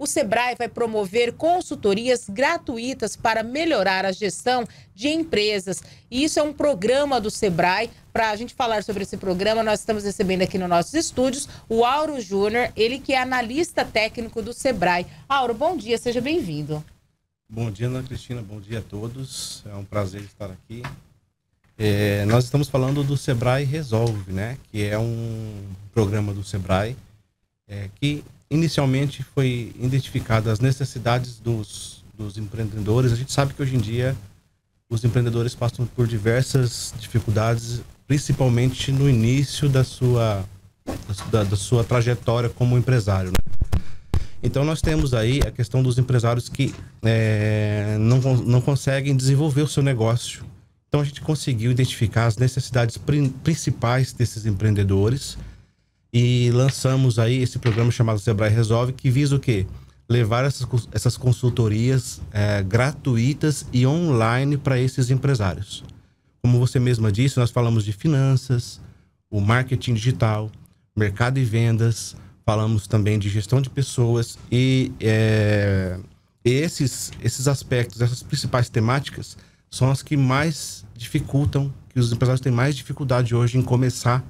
o Sebrae vai promover consultorias gratuitas para melhorar a gestão de empresas. E isso é um programa do Sebrae. Para a gente falar sobre esse programa, nós estamos recebendo aqui nos nossos estúdios o Auro Júnior, ele que é analista técnico do Sebrae. Auro, bom dia, seja bem-vindo. Bom dia, Ana Cristina, bom dia a todos. É um prazer estar aqui. É, nós estamos falando do Sebrae Resolve, né? Que é um programa do Sebrae é, que inicialmente foi identificada as necessidades dos, dos empreendedores. A gente sabe que hoje em dia os empreendedores passam por diversas dificuldades, principalmente no início da sua, da, da sua trajetória como empresário. Né? Então nós temos aí a questão dos empresários que é, não, não conseguem desenvolver o seu negócio. Então a gente conseguiu identificar as necessidades prin principais desses empreendedores e lançamos aí esse programa chamado Sebrae Resolve, que visa o quê? Levar essas, essas consultorias é, gratuitas e online para esses empresários. Como você mesma disse, nós falamos de finanças, o marketing digital, mercado e vendas, falamos também de gestão de pessoas e é, esses, esses aspectos, essas principais temáticas são as que mais dificultam, que os empresários têm mais dificuldade hoje em começar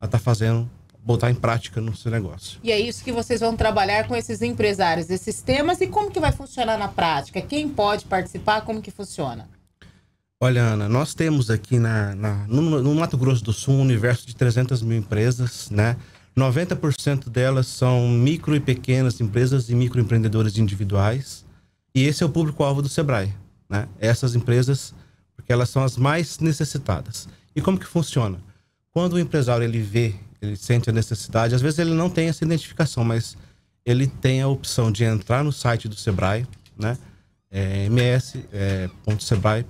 a estar tá fazendo botar em prática no seu negócio. E é isso que vocês vão trabalhar com esses empresários, esses temas e como que vai funcionar na prática? Quem pode participar? Como que funciona? Olha, Ana, nós temos aqui na, na no, no, Mato Grosso do Sul um universo de 300 mil empresas, né? 90% delas são micro e pequenas empresas e microempreendedores individuais. E esse é o público-alvo do Sebrae, né? Essas empresas, porque elas são as mais necessitadas. E como que funciona? Quando o empresário ele vê ele sente a necessidade. Às vezes ele não tem essa identificação, mas ele tem a opção de entrar no site do Sebrae, né? É, ms.sebrae.com.br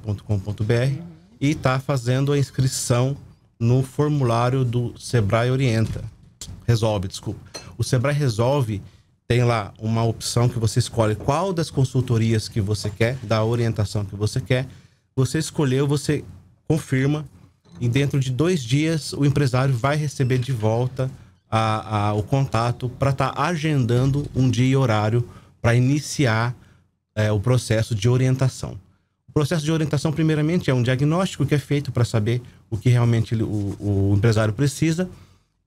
e tá fazendo a inscrição no formulário do Sebrae Orienta. Resolve, desculpa. O Sebrae Resolve tem lá uma opção que você escolhe qual das consultorias que você quer, da orientação que você quer. Você escolheu, você confirma e dentro de dois dias o empresário vai receber de volta a, a, o contato para estar tá agendando um dia e horário para iniciar é, o processo de orientação. O processo de orientação, primeiramente, é um diagnóstico que é feito para saber o que realmente ele, o, o empresário precisa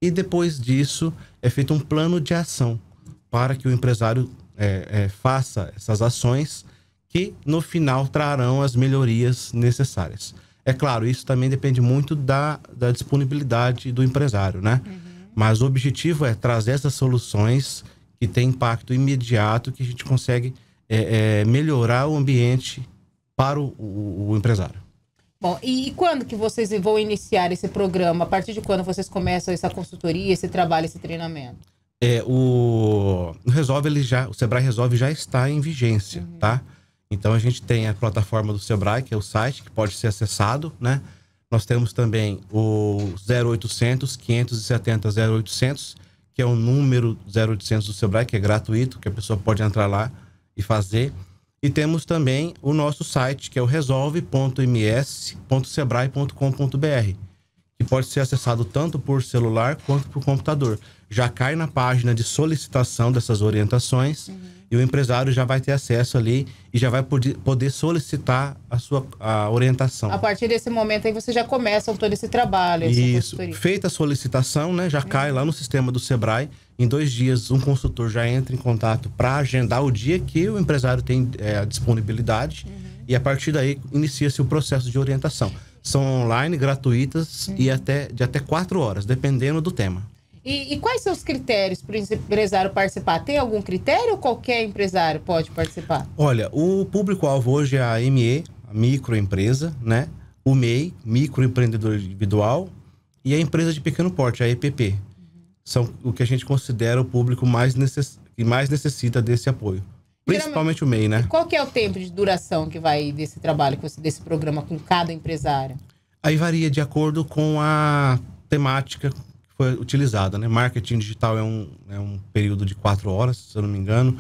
e depois disso é feito um plano de ação para que o empresário é, é, faça essas ações que no final trarão as melhorias necessárias. É claro, isso também depende muito da, da disponibilidade do empresário, né? Uhum. Mas o objetivo é trazer essas soluções que têm impacto imediato, que a gente consegue é, é, melhorar o ambiente para o, o, o empresário. Bom, e quando que vocês vão iniciar esse programa? A partir de quando vocês começam essa consultoria, esse trabalho, esse treinamento? É, o, o Resolve, ele já, o Sebrae Resolve já está em vigência, uhum. tá? Então a gente tem a plataforma do Sebrae, que é o site que pode ser acessado, né? Nós temos também o 0800 570 0800, que é o número 0800 do Sebrae, que é gratuito, que a pessoa pode entrar lá e fazer. E temos também o nosso site, que é o resolve.ms.sebrae.com.br, que pode ser acessado tanto por celular quanto por computador. Já cai na página de solicitação dessas orientações. Uhum e o empresário já vai ter acesso ali e já vai poder solicitar a sua a orientação. A partir desse momento aí você já começa todo esse trabalho. Isso. Feita a solicitação, né, já cai lá no sistema do Sebrae. Em dois dias, um consultor já entra em contato para agendar o dia que o empresário tem é, a disponibilidade. Uhum. E a partir daí inicia-se o processo de orientação. São online, gratuitas uhum. e até, de até quatro horas, dependendo do tema. E, e quais são os critérios para o empresário participar? Tem algum critério ou qualquer empresário pode participar? Olha, o público-alvo hoje é a ME, a microempresa, né? O MEI, microempreendedor individual, e a empresa de pequeno porte, a EPP. Uhum. São o que a gente considera o público mais necess... que mais necessita desse apoio. Principalmente Geralmente, o MEI, né? Qual que é o tempo de duração que vai desse trabalho, desse programa com cada empresário? Aí varia de acordo com a temática, foi utilizada. Né? Marketing digital é um, é um período de quatro horas, se eu não me engano.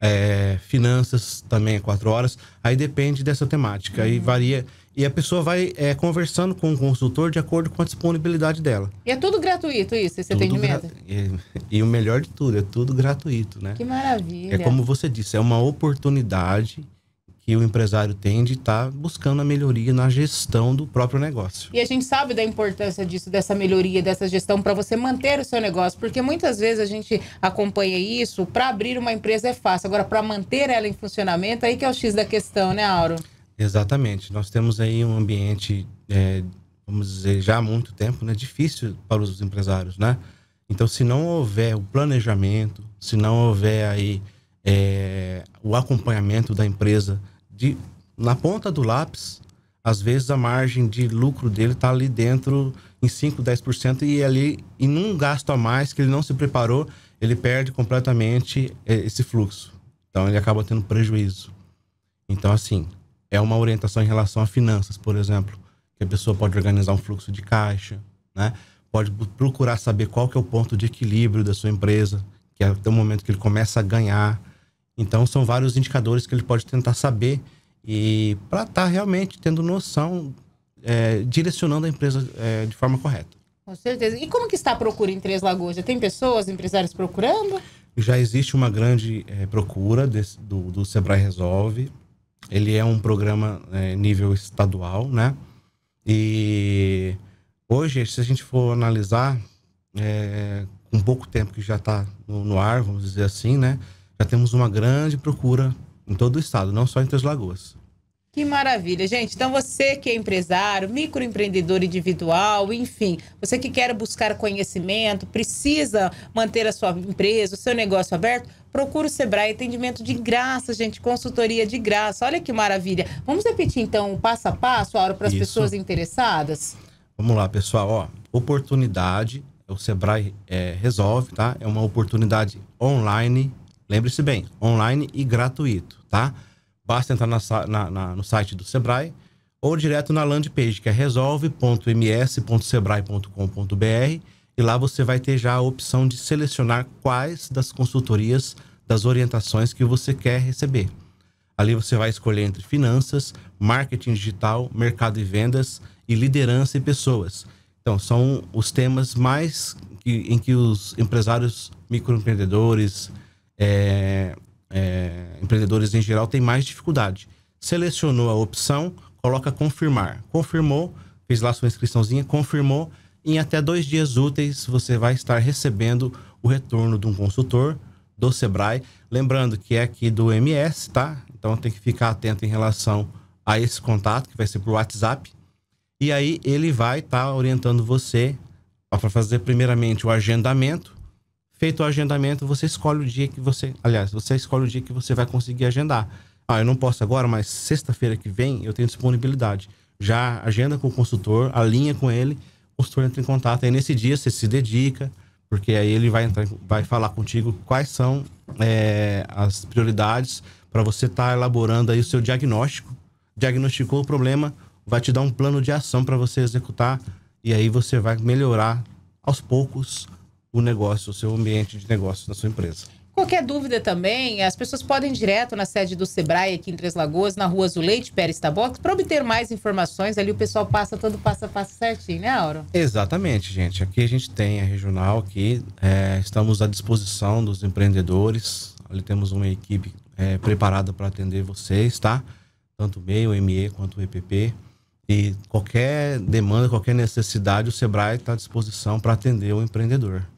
É, finanças também é quatro horas. Aí depende dessa temática. Uhum. Aí varia. E a pessoa vai é, conversando com o consultor de acordo com a disponibilidade dela. E é tudo gratuito isso, esse tudo atendimento? E, é, e, o melhor de tudo, é tudo gratuito, né? Que maravilha. É como você disse, é uma oportunidade que o empresário tem de estar tá buscando a melhoria na gestão do próprio negócio. E a gente sabe da importância disso, dessa melhoria, dessa gestão para você manter o seu negócio, porque muitas vezes a gente acompanha isso, para abrir uma empresa é fácil, agora para manter ela em funcionamento, aí que é o X da questão, né, Auro? Exatamente. Nós temos aí um ambiente, é, vamos dizer, já há muito tempo, né, difícil para os empresários, né? Então, se não houver o planejamento, se não houver aí é, o acompanhamento da empresa, de na ponta do lápis, às vezes a margem de lucro dele está ali dentro em 5, 10% e ali em um gasto a mais que ele não se preparou, ele perde completamente é, esse fluxo. Então ele acaba tendo prejuízo. Então assim, é uma orientação em relação a finanças, por exemplo, que a pessoa pode organizar um fluxo de caixa, né? Pode procurar saber qual que é o ponto de equilíbrio da sua empresa, que é até o momento que ele começa a ganhar então, são vários indicadores que ele pode tentar saber e para estar tá realmente tendo noção, é, direcionando a empresa é, de forma correta. Com certeza. E como que está a procura em Três Lagoas? Já tem pessoas, empresários procurando? Já existe uma grande é, procura desse, do, do Sebrae Resolve. Ele é um programa é, nível estadual, né? E hoje, se a gente for analisar, é, com pouco tempo que já está no, no ar, vamos dizer assim, né? já temos uma grande procura em todo o estado, não só em Três Lagoas. Que maravilha, gente. Então, você que é empresário, microempreendedor individual, enfim, você que quer buscar conhecimento, precisa manter a sua empresa, o seu negócio aberto, procura o Sebrae, atendimento de graça, gente, consultoria de graça. Olha que maravilha. Vamos repetir, então, o passo a passo, Auro, para as pessoas interessadas? Vamos lá, pessoal. Ó, oportunidade, o Sebrae é, resolve, tá? É uma oportunidade online Lembre-se bem, online e gratuito, tá? Basta entrar na, na, na, no site do Sebrae ou direto na landing page, que é resolve.ms.sebrae.com.br e lá você vai ter já a opção de selecionar quais das consultorias, das orientações que você quer receber. Ali você vai escolher entre finanças, marketing digital, mercado e vendas e liderança e pessoas. Então, são os temas mais que, em que os empresários microempreendedores, é, é, empreendedores em geral têm mais dificuldade. Selecionou a opção, coloca confirmar. Confirmou, fez lá sua inscriçãozinha, confirmou. Em até dois dias úteis, você vai estar recebendo o retorno de um consultor do Sebrae. Lembrando que é aqui do MS, tá? Então tem que ficar atento em relação a esse contato, que vai ser por WhatsApp. E aí ele vai estar tá orientando você para fazer primeiramente o agendamento feito o agendamento, você escolhe o dia que você. Aliás, você escolhe o dia que você vai conseguir agendar. Ah, eu não posso agora, mas sexta-feira que vem eu tenho disponibilidade. Já agenda com o consultor, alinha com ele, o consultor entra em contato. Aí nesse dia você se dedica, porque aí ele vai, entrar, vai falar contigo quais são é, as prioridades para você estar tá elaborando aí o seu diagnóstico. Diagnosticou o problema, vai te dar um plano de ação para você executar e aí você vai melhorar aos poucos o negócio, o seu ambiente de negócio da sua empresa. Qualquer dúvida também, as pessoas podem ir direto na sede do Sebrae aqui em Três Lagoas, na rua Azuleite, Pérez Tabox, para obter mais informações. Ali o pessoal passa todo passo a passo certinho, né, Auro? Exatamente, gente. Aqui a gente tem a regional aqui, é, estamos à disposição dos empreendedores. Ali temos uma equipe é, preparada para atender vocês, tá? Tanto o MEI, o ME quanto o EPP. E qualquer demanda, qualquer necessidade, o Sebrae está à disposição para atender o empreendedor.